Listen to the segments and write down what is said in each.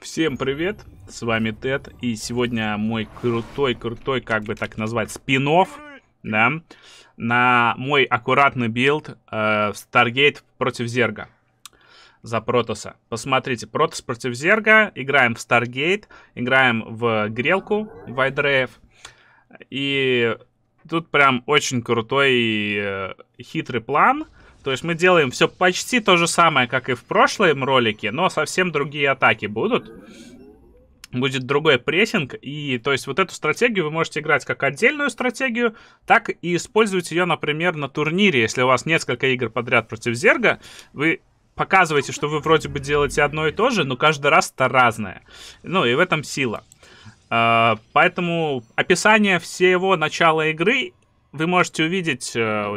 Всем привет, с вами Тед, и сегодня мой крутой-крутой, как бы так назвать, спин да, на мой аккуратный билд э, в Stargate против Зерга за Протоса. Посмотрите, Протос против Зерга, играем в Stargate, играем в Грелку, в Айдреев, и тут прям очень крутой и э, хитрый план — то есть мы делаем все почти то же самое, как и в прошлом ролике, но совсем другие атаки будут. Будет другой прессинг, и то есть вот эту стратегию вы можете играть как отдельную стратегию, так и использовать ее, например, на турнире. Если у вас несколько игр подряд против Зерга, вы показываете, что вы вроде бы делаете одно и то же, но каждый раз это разное. Ну и в этом сила. А, поэтому описание всего начала игры вы можете увидеть э,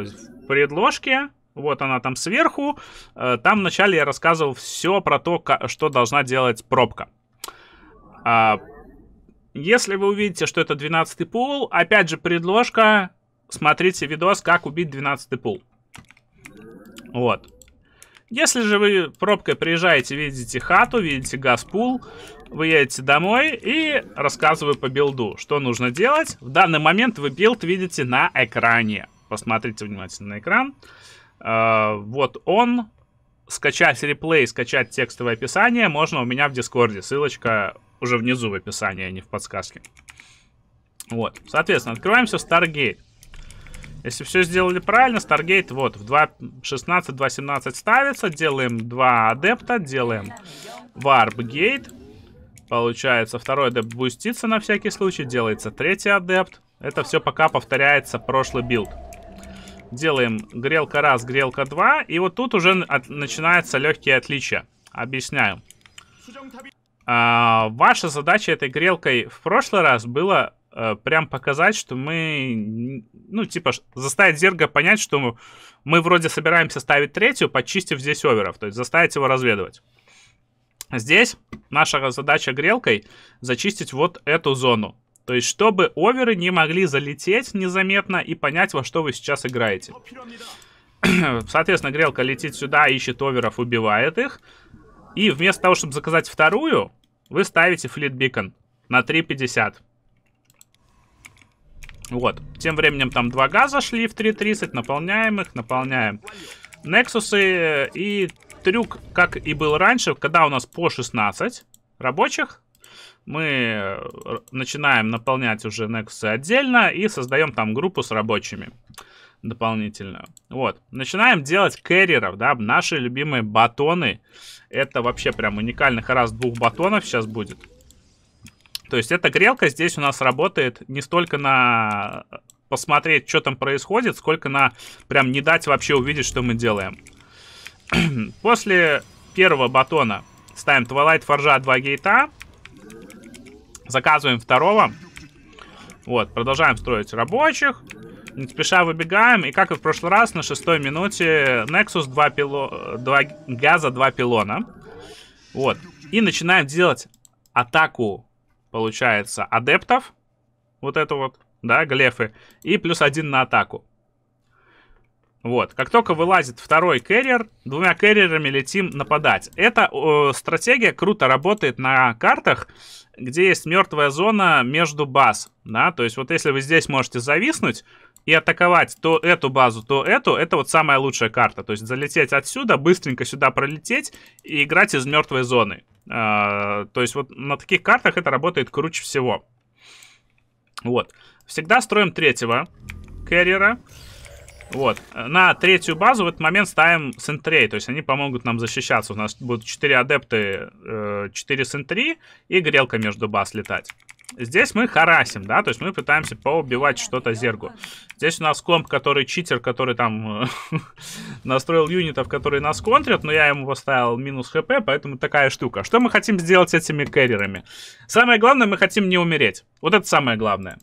в предложке, вот она там сверху. Э, там вначале я рассказывал все про то, что должна делать пробка. А, если вы увидите, что это 12 пул, опять же предложка, смотрите видос, как убить 12 пул. Вот. Если же вы пробкой приезжаете, видите хату, видите пул, вы едете домой и рассказываю по билду, что нужно делать. В данный момент вы билд видите на экране. Посмотрите внимательно на экран. Uh, Э, вот он. Скачать реплей, скачать текстовое описание можно у меня в Дискорде. Ссылочка уже внизу в описании, а не в подсказке. Вот. Соответственно, открываемся в Stargate. Если все сделали правильно, Stargate вот в 2.16, 2.17 ставится. Делаем два адепта, делаем Warp Gate. Получается, второй адепт бустится на всякий случай, делается третий адепт. Это все пока повторяется прошлый билд делаем грелка раз, грелка 2. И вот тут уже от, начинаются легкие отличия. Объясняю. А, ваша задача этой грелкой в прошлый раз было а, прям показать, что мы, ну, типа, заставить зерга понять, что мы, мы вроде собираемся ставить третью, почистив здесь оверов. То есть заставить его разведывать. Здесь наша задача грелкой зачистить вот эту зону. То есть, чтобы оверы не могли залететь незаметно и понять, во что вы сейчас играете. Соответственно, грелка летит сюда, ищет оверов, убивает их. И вместо того, чтобы заказать вторую, вы ставите флит бикон на 3.50. Вот. Тем временем там два газа шли в 3.30. Наполняем их, наполняем. Нексусы и трюк, как и был раньше, когда у нас по 16 рабочих, мы э, начинаем наполнять уже Nexus отдельно и создаем там группу с рабочими дополнительно. Вот. Начинаем делать кэрриров, да, наши любимые батоны. Это вообще прям уникальный раз двух батонов сейчас будет. То есть эта грелка здесь у нас работает не столько на э, посмотреть, что там происходит, сколько на прям не дать вообще увидеть, что мы делаем. После первого батона ставим Twilight Forja 2 гейта, Заказываем второго. Вот, продолжаем строить рабочих. Не спеша выбегаем. И как и в прошлый раз, на шестой минуте Nexus 2, пило... 2 газа, 2 пилона. Вот. И начинаем делать атаку, получается, адептов. Вот это вот, да, глефы. И плюс один на атаку. Вот, как только вылазит второй кэрриер, двумя кэрриерами летим нападать. Эта э, стратегия круто работает на картах, где есть мертвая зона между баз, да, то есть вот если вы здесь можете зависнуть и атаковать то эту базу, то эту, это вот самая лучшая карта, то есть залететь отсюда, быстренько сюда пролететь и играть из мертвой зоны. Э, то есть вот на таких картах это работает круче всего. Вот, всегда строим третьего кэрриера. Вот. На третью базу в этот момент ставим сентри, то есть они помогут нам защищаться. У нас будут 4 адепты, 4 э, сентри и грелка между баз летать. Здесь мы харасим, да, то есть мы пытаемся поубивать что-то зергу. Здесь у нас комп, который читер, который там э, настроил юнитов, которые нас контрят, но я ему поставил минус хп, поэтому такая штука. Что мы хотим сделать этими кэррерами? Самое главное, мы хотим не умереть. Вот это самое главное.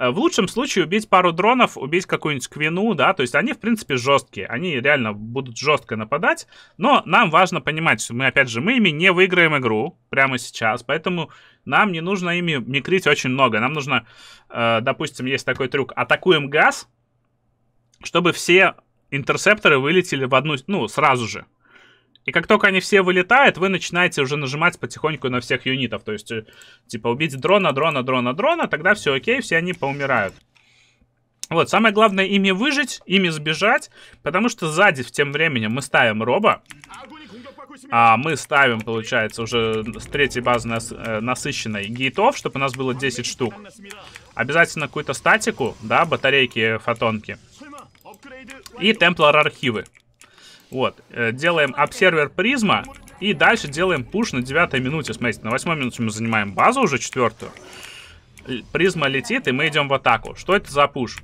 Э, в лучшем случае убить пару дронов, убить какую-нибудь квину, да, то есть они, в принципе, жесткие, они реально будут жестко нападать, но нам важно понимать, что мы, опять же, мы ими не выиграем игру прямо сейчас, поэтому нам не нужно ими микрить очень много, нам нужно, э, допустим, есть такой трюк, атакуем газ, чтобы все интерсепторы вылетели в одну, ну, сразу же, и как только они все вылетают, вы начинаете уже нажимать потихоньку на всех юнитов. То есть, э, типа, убить дрона, дрона, дрона, дрона, тогда все окей, все они поумирают. Вот, самое главное ими выжить, ими сбежать, потому что сзади в тем временем мы ставим роба. А мы ставим, получается, уже с третьей базы нас, э, насыщенной гейтов, чтобы у нас было 10 штук. Обязательно какую-то статику, да, батарейки, фотонки. И темплар архивы. Вот. Э, делаем обсервер призма. И дальше делаем пуш на девятой минуте. Смотрите, на восьмой минуте мы занимаем базу уже четвертую. Призма летит, и мы идем в атаку. Что это за пуш?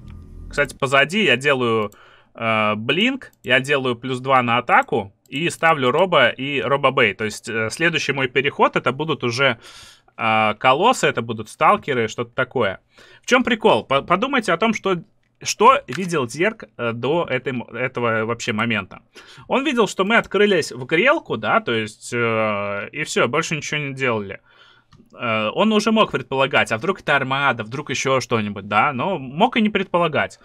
Кстати, позади я делаю э, блинк, я делаю плюс два на атаку и ставлю робо и робобей. То есть э, следующий мой переход это будут уже э, колоссы, это будут сталкеры, что-то такое. В чем прикол? Подумайте о том, что что видел Дерг э, до этой, этого вообще момента? Он видел, что мы открылись в грелку, да, то есть, э, и все, больше ничего не делали. Э, он уже мог предполагать, а вдруг это армада, вдруг еще что-нибудь, да, но мог и не предполагать.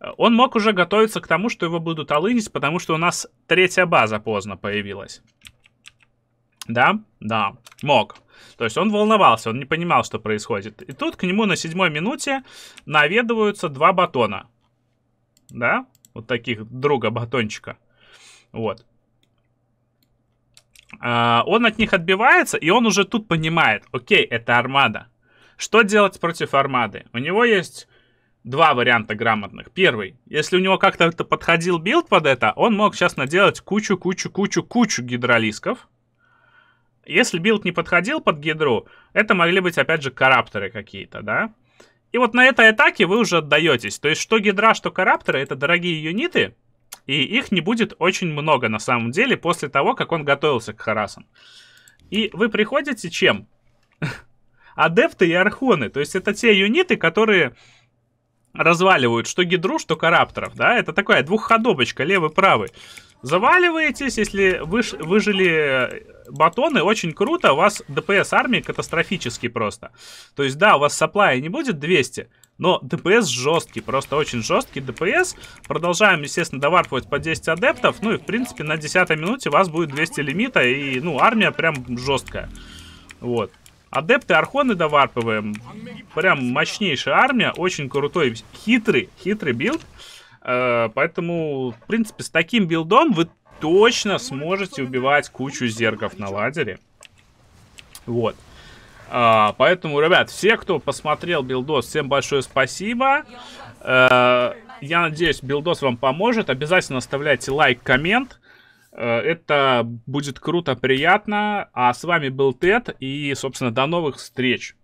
Э, он мог уже готовиться к тому, что его будут алынить, потому что у нас третья база поздно появилась. Да? Да. Мог. То есть он волновался, он не понимал, что происходит. И тут к нему на седьмой минуте наведываются два батона. Да? Вот таких друга батончика. Вот. А, он от них отбивается, и он уже тут понимает, окей, это армада. Что делать против армады? У него есть два варианта грамотных. Первый, если у него как-то подходил билд под это, он мог сейчас наделать кучу-кучу-кучу-кучу гидролисков. Если билд не подходил под гидру, это могли быть, опять же, карапторы какие-то, да? И вот на этой атаке вы уже отдаетесь. То есть что гидра, что карапторы — это дорогие юниты, и их не будет очень много на самом деле после того, как он готовился к харасам. И вы приходите чем? Адепты и архоны. То есть это те юниты, которые разваливают что гидру, что карапторов, да? Это такая двухходовочка, левый-правый. Заваливаетесь, если выж выжили э, батоны, очень круто, у вас ДПС армии катастрофически просто. То есть, да, у вас саплая не будет 200, но ДПС жесткий, просто очень жесткий ДПС. Продолжаем, естественно, доварпывать по 10 адептов. Ну и, в принципе, на 10 минуте у вас будет 200 лимита, и, ну, армия прям жесткая. Вот. Адепты Архоны доварпываем. Прям мощнейшая армия, очень крутой, хитрый, хитрый билд. Э, поэтому, в принципе, с таким билдом вы точно сможете убивать кучу зергов на ладере. Вот. А, поэтому, ребят, все, кто посмотрел билдос, всем большое спасибо. А, я надеюсь, билдос вам поможет. Обязательно оставляйте лайк, коммент. Э, это будет круто, приятно. А с вами был Тед. И, собственно, до новых встреч.